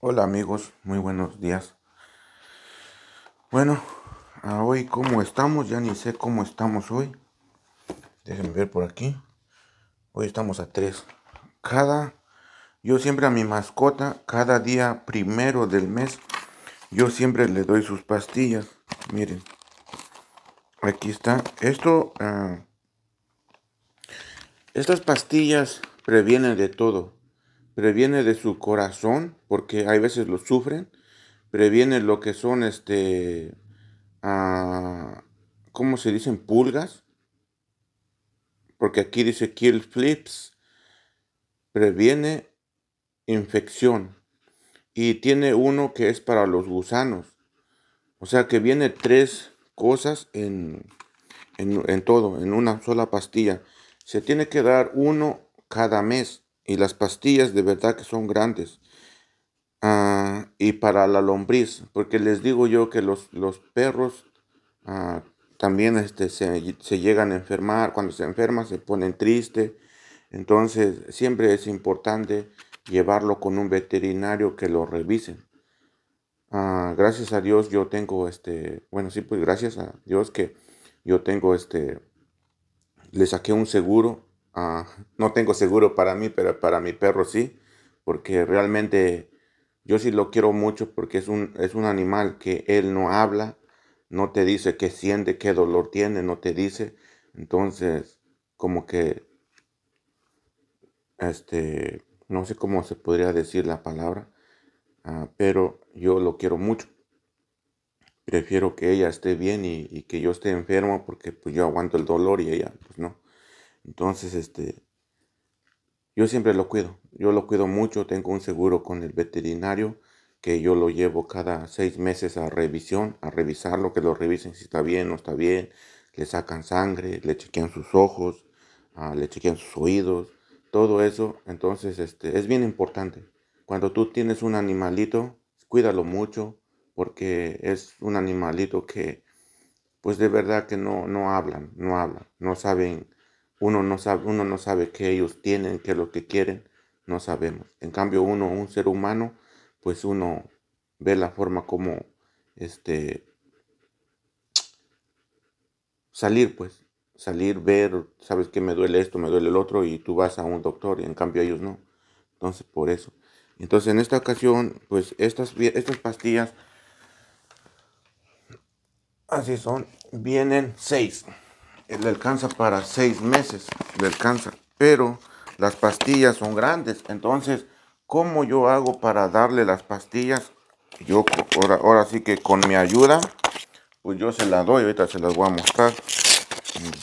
Hola amigos, muy buenos días. Bueno, a hoy cómo estamos, ya ni sé cómo estamos hoy. Déjenme ver por aquí. Hoy estamos a 3. Cada, yo siempre a mi mascota, cada día primero del mes, yo siempre le doy sus pastillas. Miren, aquí está. Esto, ah, estas pastillas previenen de todo previene de su corazón, porque hay veces lo sufren, previene lo que son, este, ah, ¿cómo se dicen? Pulgas, porque aquí dice kill flips, previene infección. Y tiene uno que es para los gusanos. O sea que viene tres cosas en, en todo, en una sola pastilla. Se tiene que dar uno cada mes y las pastillas de verdad que son grandes. Ah, y para la lombriz, porque les digo yo que los, los perros ah, también este, se, llegan a enfermar, cuando se enferman se ponen tristes, entonces siempre es importante llevarlo con un veterinario que lo revisen. Ah, gracias a Dios yo tengo este, bueno sí pues gracias a Dios que yo tengo este, le saqué un seguro Ah, no tengo seguro para mí, pero para mi perro sí, porque realmente yo sí lo quiero mucho porque es un, es un animal que él no habla, no te dice qué siente, qué dolor tiene, no te dice. Entonces, como que, este, no sé cómo se podría decir la palabra, ah, pero yo lo quiero mucho. Prefiero que ella esté bien y, y que yo esté enfermo porque pues yo aguanto el dolor y ella pues no. Entonces, este, yo siempre lo cuido. Yo lo cuido mucho. Tengo un seguro con el veterinario que yo lo llevo cada seis meses a revisión, a revisarlo, que lo revisen si está bien, no está bien. Le sacan sangre, le chequean sus ojos, ah, le chequean sus oídos, todo eso. Entonces, este, es bien importante. Cuando tú tienes un animalito, cuídalo mucho porque es un animalito que, pues de verdad que no, no hablan, no hablan, no saben uno no sabe, uno no sabe qué ellos tienen, qué es lo que quieren, no sabemos. En cambio, uno, un ser humano, pues uno ve la forma como este salir, pues, salir, ver, sabes que me duele esto, me duele el otro, y tú vas a un doctor, y en cambio ellos no. Entonces, por eso. Entonces, en esta ocasión, pues estas, estas pastillas, así son, vienen seis le alcanza para seis meses, le alcanza, pero las pastillas son grandes, entonces, ¿cómo yo hago para darle las pastillas? Yo ahora, ahora sí que con mi ayuda, pues yo se las doy, ahorita se las voy a mostrar. Mm.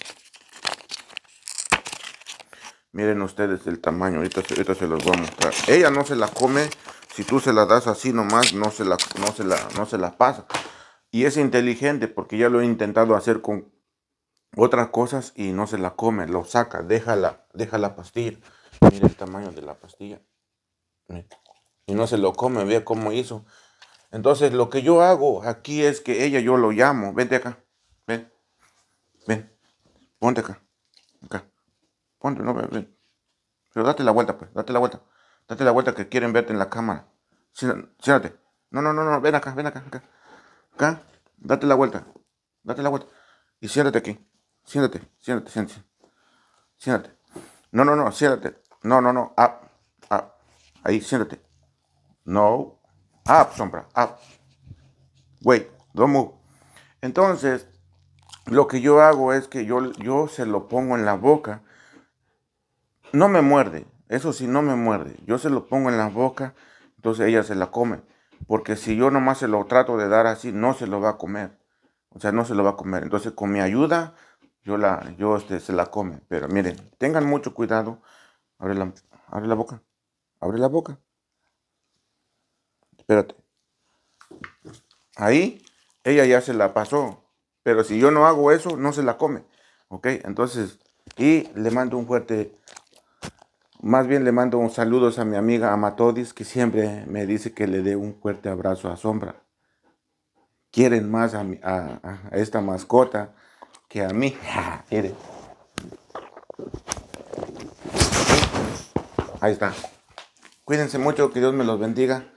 Miren ustedes el tamaño, ahorita, se los voy a mostrar. Ella no se la come, si tú se la das así nomás, no se la, no se la, no se la pasa. Y es inteligente porque ya lo he intentado hacer con otras cosas y no se la come, lo saca, déjala, deja la pastilla. Mira el tamaño de la pastilla. Y no se lo come, ve cómo hizo. Entonces lo que yo hago aquí es que ella yo lo llamo, vente acá, ven, ven, ponte acá, acá, ponte, no, ven, ven. Pero date la vuelta, pues, date la vuelta, date la vuelta que quieren verte en la cámara. Siéntate. No, no, no, no, ven acá, ven acá, acá. Acá, date la vuelta, date la vuelta. Y siéntate aquí siéntate, siéntate, siéntate. Siéntate. No, no, no, siéntate. No, no, no, up, Ahí, siéntate. No, Ah, sombra, up. Wait, don't move. Entonces, lo que yo hago es que yo, yo se lo pongo en la boca. No me muerde, eso sí, no me muerde. Yo se lo pongo en la boca, entonces ella se la come. Porque si yo nomás se lo trato de dar así, no se lo va a comer. O sea, no se lo va a comer. Entonces, con mi ayuda, yo, la, yo este, se la come. Pero miren, tengan mucho cuidado. Abre la, abre la boca. Abre la boca. Espérate. Ahí ella ya se la pasó. Pero si yo no hago eso, no se la come. ¿Ok? Entonces, y le mando un fuerte, más bien le mando un saludos a mi amiga Amatodis, que siempre me dice que le dé un fuerte abrazo a Sombra. Quieren más a, a esta mascota a mí. Ahí está. Cuídense mucho, que Dios me los bendiga.